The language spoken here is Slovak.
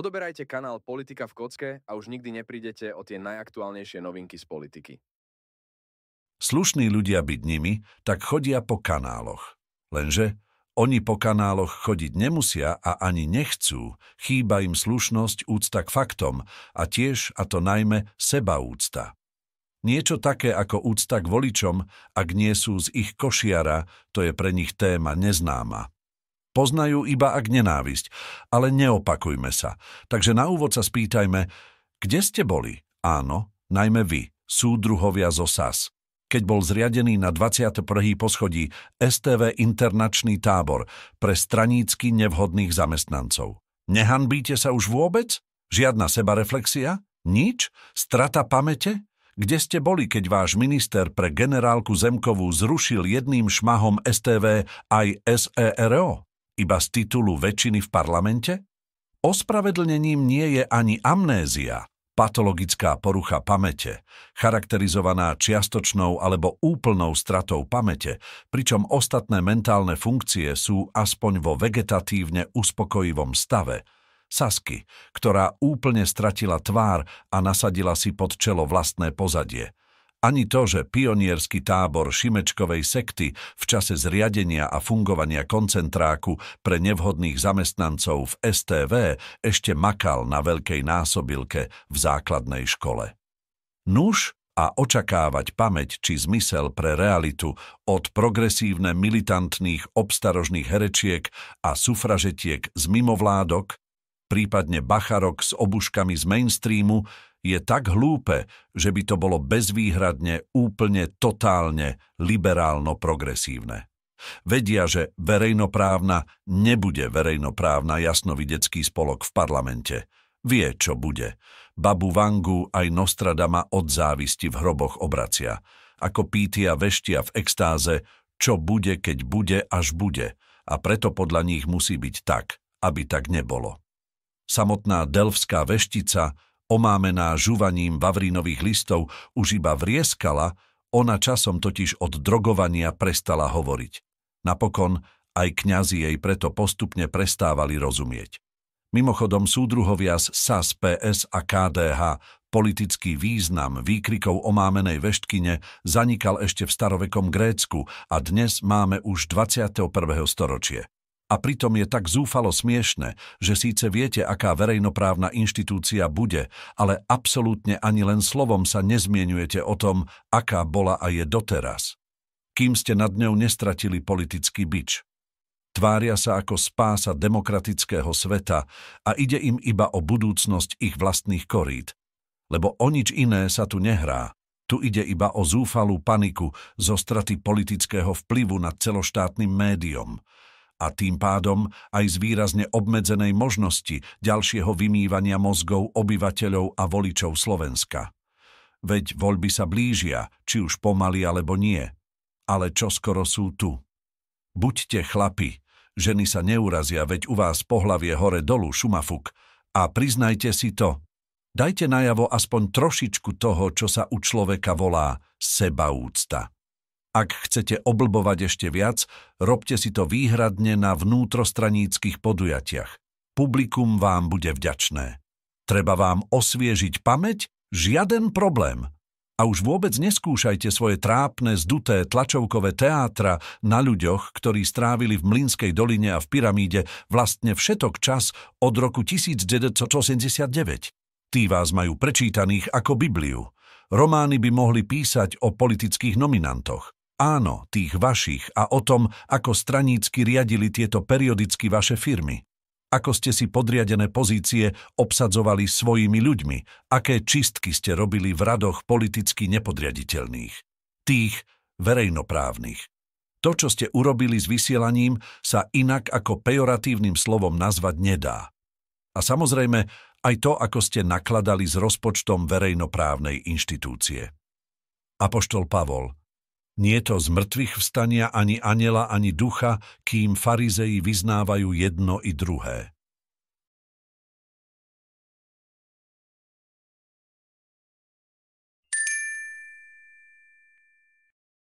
Odoberajte kanál Politika v kocke a už nikdy neprídete o tie najaktuálnejšie novinky z politiky. Slušní ľudia byť nimi, tak chodia po kanáloch. Lenže oni po kanáloch chodiť nemusia a ani nechcú, chýba im slušnosť, úcta k faktom a tiež, a to najmä, úcta. Niečo také ako úcta k voličom, ak nie sú z ich košiara, to je pre nich téma neznáma. Poznajú iba ak nenávisť, ale neopakujme sa. Takže na úvod sa spýtajme, kde ste boli? Áno, najmä vy, súdruhovia zo SAS. Keď bol zriadený na 21. poschodí STV internačný tábor pre stranícky nevhodných zamestnancov. Nehanbíte sa už vôbec? Žiadna sebareflexia? Nič? Strata pamäte? Kde ste boli, keď váš minister pre generálku Zemkovú zrušil jedným šmahom STV aj SERO? iba z titulu väčšiny v parlamente? Ospravedlnením nie je ani amnézia, patologická porucha pamäte, charakterizovaná čiastočnou alebo úplnou stratou pamäte, pričom ostatné mentálne funkcie sú aspoň vo vegetatívne uspokojivom stave, Sasky, ktorá úplne stratila tvár a nasadila si pod čelo vlastné pozadie – ani to, že pionierský tábor Šimečkovej sekty v čase zriadenia a fungovania koncentráku pre nevhodných zamestnancov v STV ešte makal na veľkej násobilke v základnej škole. Nuž a očakávať pamäť či zmysel pre realitu od progresívne militantných obstarožných herečiek a sufražetiek z mimovládok, prípadne bacharok s obuškami z mainstreamu, je tak hlúpe, že by to bolo bezvýhradne, úplne, totálne liberálno-progresívne. Vedia, že verejnoprávna nebude verejnoprávna jasnovidecký spolok v parlamente. Vie, čo bude. Babu Vangu aj Nostradama od závisti v hroboch obracia. Ako pítia veštia v extáze, čo bude, keď bude, až bude. A preto podľa nich musí byť tak, aby tak nebolo. Samotná delvská veštica – omámená žuvaním vavrínových listov, už iba vrieskala, ona časom totiž od drogovania prestala hovoriť. Napokon aj kňazi jej preto postupne prestávali rozumieť. Mimochodom súdruhovia z SAS, PS a KDH politický význam výkrikov omámenej veštkine zanikal ešte v starovekom Grécku a dnes máme už 21. storočie. A pritom je tak zúfalo smiešne, že síce viete, aká verejnoprávna inštitúcia bude, ale absolútne ani len slovom sa nezmienujete o tom, aká bola a je doteraz. Kým ste nad ňou nestratili politický bič. Tvária sa ako spása demokratického sveta a ide im iba o budúcnosť ich vlastných korít. Lebo o nič iné sa tu nehrá. Tu ide iba o zúfalú paniku zo straty politického vplyvu nad celoštátnym médiom – a tým pádom aj z výrazne obmedzenej možnosti ďalšieho vymývania mozgov obyvateľov a voličov Slovenska. Veď voľby sa blížia, či už pomaly alebo nie, ale čo skoro sú tu. Buďte chlapi, ženy sa neurazia, veď u vás pohlavie hore dolu šumafuk a priznajte si to. Dajte najavo aspoň trošičku toho, čo sa u človeka volá sebaúcta. Ak chcete oblbovať ešte viac, robte si to výhradne na vnútrostraníckých podujatiach. Publikum vám bude vďačné. Treba vám osviežiť pamäť? Žiaden problém. A už vôbec neskúšajte svoje trápne, zduté tlačovkové teátra na ľuďoch, ktorí strávili v Mlinskej doline a v Pyramíde vlastne všetok čas od roku 1989. Tí vás majú prečítaných ako Bibliu. Romány by mohli písať o politických nominantoch. Áno, tých vašich a o tom, ako stranícky riadili tieto periodicky vaše firmy. Ako ste si podriadené pozície obsadzovali svojimi ľuďmi, aké čistky ste robili v radoch politicky nepodriaditeľných. Tých verejnoprávnych. To, čo ste urobili s vysielaním, sa inak ako pejoratívnym slovom nazvať nedá. A samozrejme, aj to, ako ste nakladali s rozpočtom verejnoprávnej inštitúcie. Apoštol Pavol – nie to z mŕtvych vstania ani anela, ani ducha, kým farizeji vyznávajú jedno i druhé.